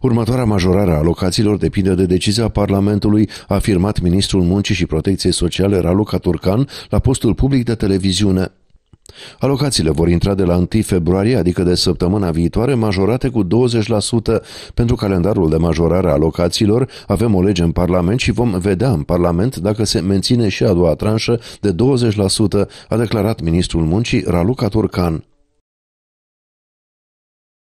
Următoarea majorare a alocațiilor depinde de decizia Parlamentului, a afirmat ministrul Muncii și Protecției Sociale Raluca Turcan la postul public de televiziune. Alocațiile vor intra de la 1 februarie, adică de săptămâna viitoare, majorate cu 20%. Pentru calendarul de majorare a alocațiilor avem o lege în Parlament și vom vedea în Parlament dacă se menține și a doua tranșă de 20%, a declarat ministrul muncii Raluca Turcan.